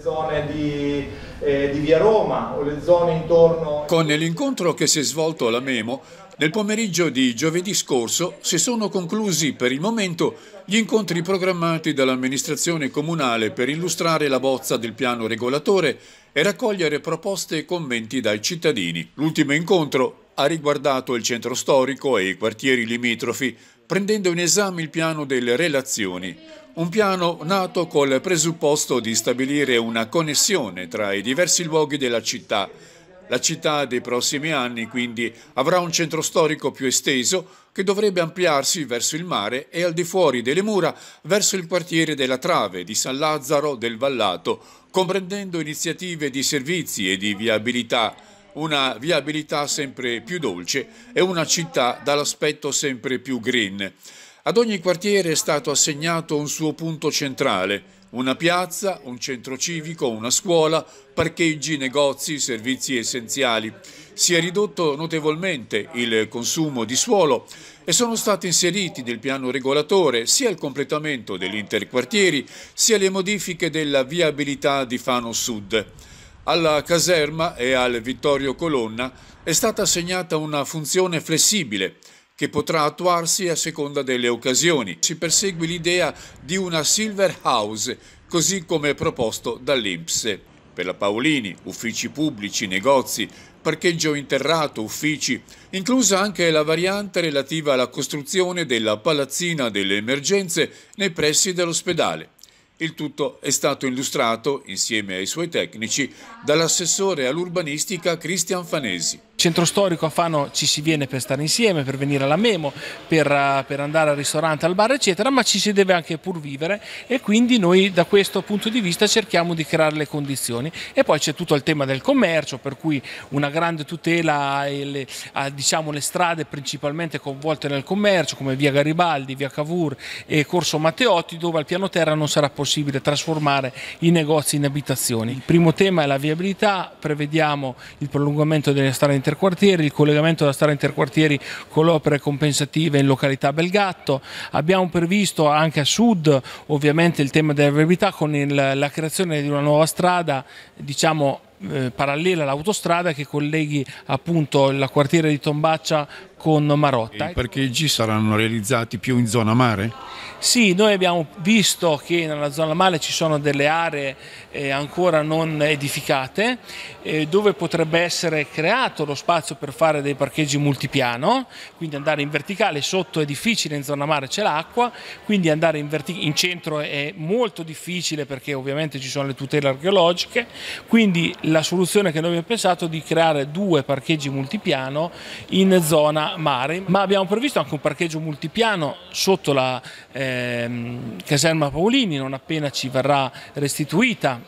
zone di, eh, di Via Roma o le zone intorno. Con l'incontro che si è svolto alla Memo, nel pomeriggio di giovedì scorso si sono conclusi per il momento gli incontri programmati dall'amministrazione comunale per illustrare la bozza del piano regolatore e raccogliere proposte e commenti dai cittadini. L'ultimo incontro ha riguardato il centro storico e i quartieri limitrofi, prendendo in esame il piano delle relazioni, un piano nato col presupposto di stabilire una connessione tra i diversi luoghi della città. La città dei prossimi anni quindi avrà un centro storico più esteso che dovrebbe ampliarsi verso il mare e al di fuori delle mura verso il quartiere della Trave di San Lazzaro del Vallato, comprendendo iniziative di servizi e di viabilità una viabilità sempre più dolce e una città dall'aspetto sempre più green. Ad ogni quartiere è stato assegnato un suo punto centrale, una piazza, un centro civico, una scuola, parcheggi, negozi, servizi essenziali. Si è ridotto notevolmente il consumo di suolo e sono stati inseriti nel piano regolatore sia il completamento degli interquartieri sia le modifiche della viabilità di Fano Sud. Alla caserma e al Vittorio Colonna è stata assegnata una funzione flessibile che potrà attuarsi a seconda delle occasioni. Si persegue l'idea di una Silver House, così come proposto dall'Inps. Per la Paolini, uffici pubblici, negozi, parcheggio interrato, uffici, inclusa anche la variante relativa alla costruzione della palazzina delle emergenze nei pressi dell'ospedale. Il tutto è stato illustrato, insieme ai suoi tecnici, dall'assessore all'urbanistica Cristian Fanesi centro storico a Fano ci si viene per stare insieme, per venire alla Memo, per, eh, per, andare al ristorante, al bar eccetera, ma ci si deve anche pur vivere e quindi noi da questo punto di vista cerchiamo di creare le condizioni e poi c'è tutto il tema del commercio per cui una grande tutela alle diciamo, le strade principalmente coinvolte nel commercio come via Garibaldi, via Cavour e Corso Matteotti dove al piano terra non sarà possibile trasformare i negozi in abitazioni. Il primo tema è la viabilità, prevediamo il prolungamento delle strade interne interquartieri, il collegamento della strada interquartieri con le opere compensative in località Belgatto. Abbiamo previsto anche a sud ovviamente il tema della verità con il, la creazione di una nuova strada diciamo eh, parallela all'autostrada che colleghi appunto la quartiera di Tombaccia con Marotta. E I parcheggi saranno realizzati più in zona mare? Sì, noi abbiamo visto che nella zona mare ci sono delle aree eh, ancora non edificate eh, dove potrebbe essere creato lo spazio per fare dei parcheggi multipiano, quindi andare in verticale, sotto è difficile, in zona mare c'è l'acqua, quindi andare in, in, centro è molto difficile perché ovviamente ci sono le tutele archeologiche, quindi la soluzione che noi abbiamo pensato è di creare due parcheggi multipiano in zona mare, ma abbiamo previsto anche un parcheggio multipiano sotto la ehm, caserma Paolini, non appena ci verrà restituita.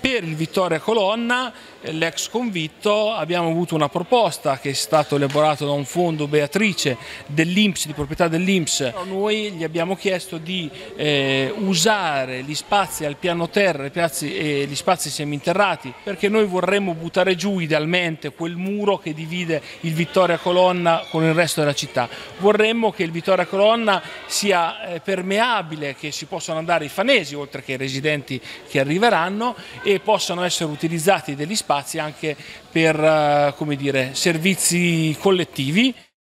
Per il Vittoria Colonna, eh, l'ex convitto, abbiamo avuto una proposta che è stata elaborata da un fondo Beatrice dell'Inps, di proprietà dell'Inps. Noi gli abbiamo chiesto di eh, usare gli spazi al piano terra e gli spazi seminterrati perché noi vorremmo buttare giù idealmente quel muro che divide il Vittoria Colonna con il il resto della città. Vorremmo che il Vittoria Colonna sia eh, permeabile, che si possano andare i fanesi, oltre che i residenti che arriveranno, e possano essere utilizzati degli spazi anche per eh, dire, servizi collettivi.